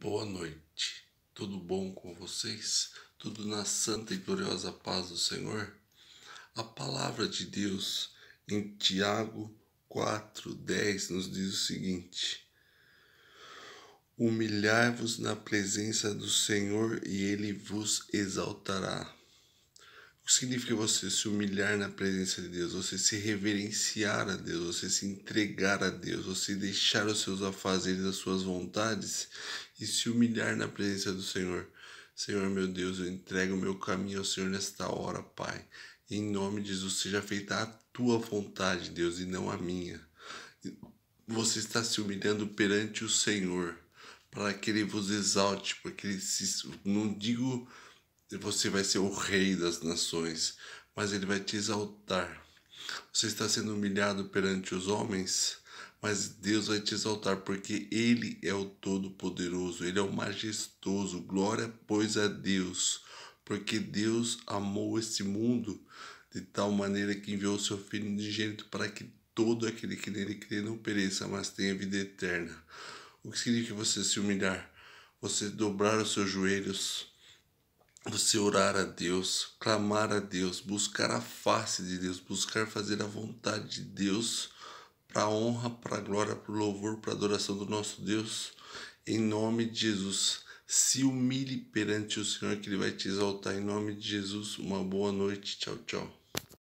Boa noite, tudo bom com vocês? Tudo na santa e gloriosa paz do Senhor? A palavra de Deus em Tiago 4,10 nos diz o seguinte: Humilhai-vos na presença do Senhor e ele vos exaltará significa você se humilhar na presença de Deus, você se reverenciar a Deus, você se entregar a Deus, você deixar os seus afazeres, as suas vontades e se humilhar na presença do Senhor. Senhor meu Deus, eu entrego o meu caminho ao Senhor nesta hora, Pai. Em nome de Jesus, seja feita a tua vontade, Deus, e não a minha. Você está se humilhando perante o Senhor para que ele vos exalte, porque ele se, não digo você vai ser o rei das nações, mas ele vai te exaltar. Você está sendo humilhado perante os homens, mas Deus vai te exaltar, porque Ele é o Todo-Poderoso, Ele é o Majestoso. Glória, pois, a Deus, porque Deus amou este mundo de tal maneira que enviou o seu Filho unigênito para que todo aquele que nele crê não pereça, mas tenha vida eterna. O que significa você se humilhar? Você dobrar os seus joelhos você orar a Deus, clamar a Deus, buscar a face de Deus, buscar fazer a vontade de Deus para a honra, para a glória, para o louvor, para a adoração do nosso Deus. Em nome de Jesus, se humilhe perante o Senhor que Ele vai te exaltar. Em nome de Jesus, uma boa noite. Tchau, tchau.